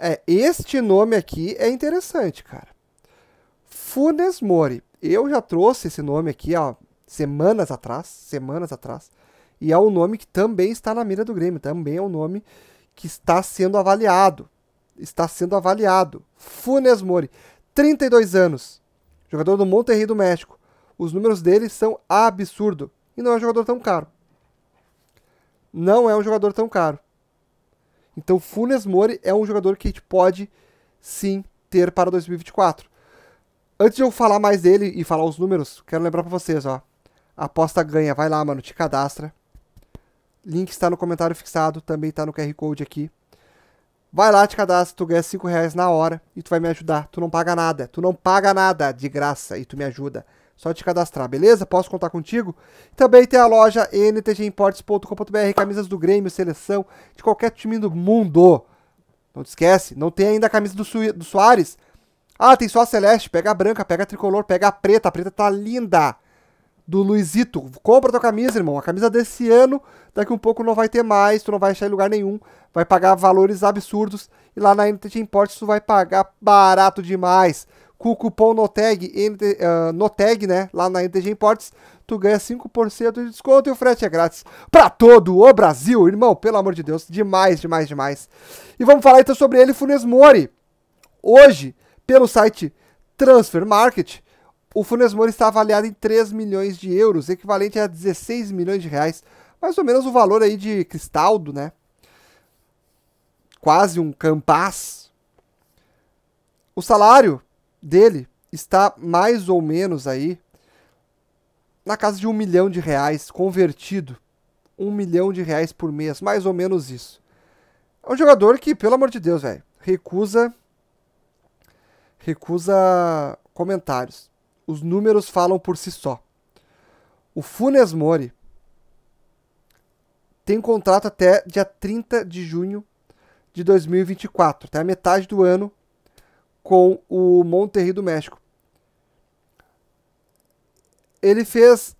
É, este nome aqui é interessante, cara. Funes Mori. Eu já trouxe esse nome aqui há semanas atrás, semanas atrás, e é um nome que também está na mira do Grêmio, também é um nome que está sendo avaliado. Está sendo avaliado. Funes Mori, 32 anos, jogador do Monterrey do México. Os números dele são absurdo e não é um jogador tão caro. Não é um jogador tão caro. Então, Funes Mori é um jogador que a gente pode sim ter para 2024. Antes de eu falar mais dele e falar os números, quero lembrar para vocês, ó. Aposta ganha, vai lá, mano, te cadastra. Link está no comentário fixado, também está no QR Code aqui. Vai lá, te cadastra, tu ganha 5 reais na hora e tu vai me ajudar. Tu não paga nada, tu não paga nada de graça e tu me ajuda. Só te cadastrar, beleza? Posso contar contigo? Também tem a loja ntgimportes.com.br, camisas do Grêmio, seleção, de qualquer time do mundo. Não te esquece, não tem ainda a camisa do, Su do Soares? Ah, tem só a Celeste, pega a branca, pega a tricolor, pega a preta, a preta tá linda. Do Luizito, compra tua camisa, irmão. A camisa desse ano, daqui um pouco não vai ter mais, tu não vai achar em lugar nenhum, vai pagar valores absurdos e lá na NTT Importes tu vai pagar barato demais com o cupom NOTEG, NT, uh, ah, NOTEG, né, lá na NTG Imports, tu ganha 5% de desconto e o frete é grátis para todo o Brasil, irmão, pelo amor de Deus, demais, demais, demais. E vamos falar então sobre ele, Funes Mori. Hoje, pelo site Transfer Market, o Funes Mori está avaliado em 3 milhões de euros, equivalente a 16 milhões de reais, mais ou menos o valor aí de Cristaldo, né? Quase um Campas. O salário dele está mais ou menos aí na casa de um milhão de reais convertido. Um milhão de reais por mês, mais ou menos isso. É um jogador que, pelo amor de Deus, velho, recusa. Recusa comentários. Os números falam por si só. O Funes Mori tem contrato até dia 30 de junho de 2024, até a metade do ano com o Monterrey do México. Ele fez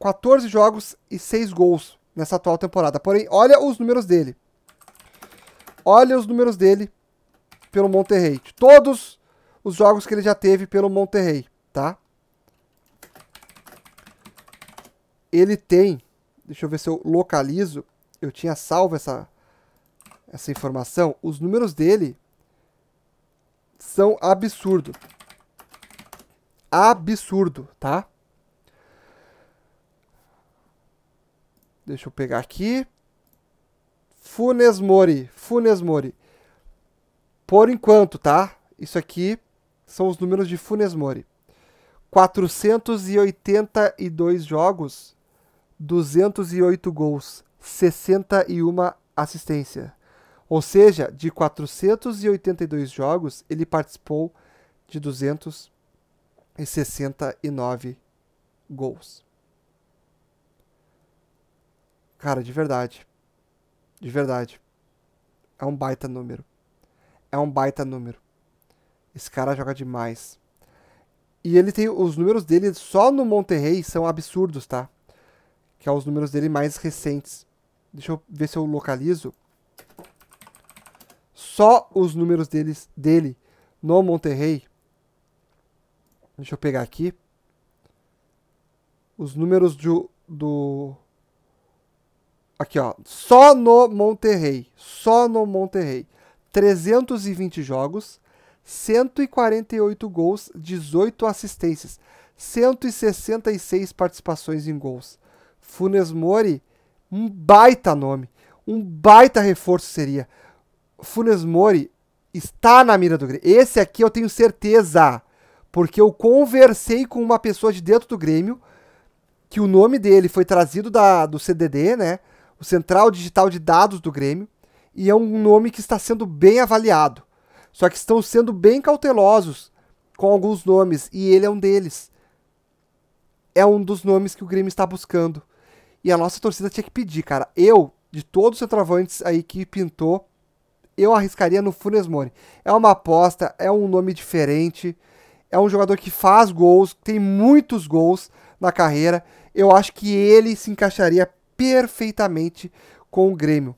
14 jogos e 6 gols nessa atual temporada. Porém, olha os números dele. Olha os números dele pelo Monterrey. De todos os jogos que ele já teve pelo Monterrey, tá? Ele tem, deixa eu ver se eu localizo, eu tinha salvo essa, essa informação, os números dele são absurdo. Absurdo, tá? Deixa eu pegar aqui. Funes Mori, Funes Mori. Por enquanto, tá? Isso aqui são os números de Funes Mori. 482 jogos, 208 gols, 61 assistência. Ou seja, de 482 jogos, ele participou de 269 gols. Cara, de verdade. De verdade. É um baita número. É um baita número. Esse cara joga demais. E ele tem os números dele só no Monterrey são absurdos, tá? Que são é os números dele mais recentes. Deixa eu ver se eu localizo só os números deles, dele no Monterrey. Deixa eu pegar aqui. Os números do, do. Aqui, ó. Só no Monterrey. Só no Monterrey. 320 jogos, 148 gols, 18 assistências, 166 participações em gols. Funes Mori, um baita nome, um baita reforço seria. Funes Mori está na mira do Grêmio. Esse aqui eu tenho certeza, porque eu conversei com uma pessoa de dentro do Grêmio, que o nome dele foi trazido da, do CDD, né? O Central Digital de Dados do Grêmio, e é um nome que está sendo bem avaliado. Só que estão sendo bem cautelosos com alguns nomes, e ele é um deles. É um dos nomes que o Grêmio está buscando. E a nossa torcida tinha que pedir, cara. Eu, de todos os centroavantes aí que pintou, eu arriscaria no Funes Mori. É uma aposta, é um nome diferente, é um jogador que faz gols, tem muitos gols na carreira. Eu acho que ele se encaixaria perfeitamente com o Grêmio.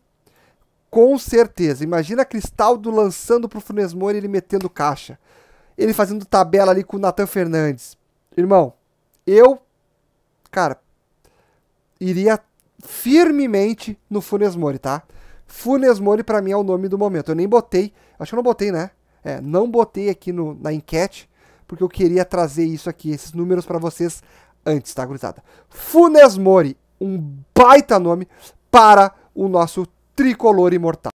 Com certeza. Imagina Cristaldo lançando pro Funes Mori ele metendo caixa. Ele fazendo tabela ali com o Nathan Fernandes. Irmão, eu, cara, iria firmemente no Funes Mori, tá? Funes Mori para mim é o nome do momento. Eu nem botei, acho que eu não botei, né? É, não botei aqui no, na enquete, porque eu queria trazer isso aqui, esses números para vocês antes, tá, gurizada? Funes Mori, um baita nome para o nosso tricolor imortal.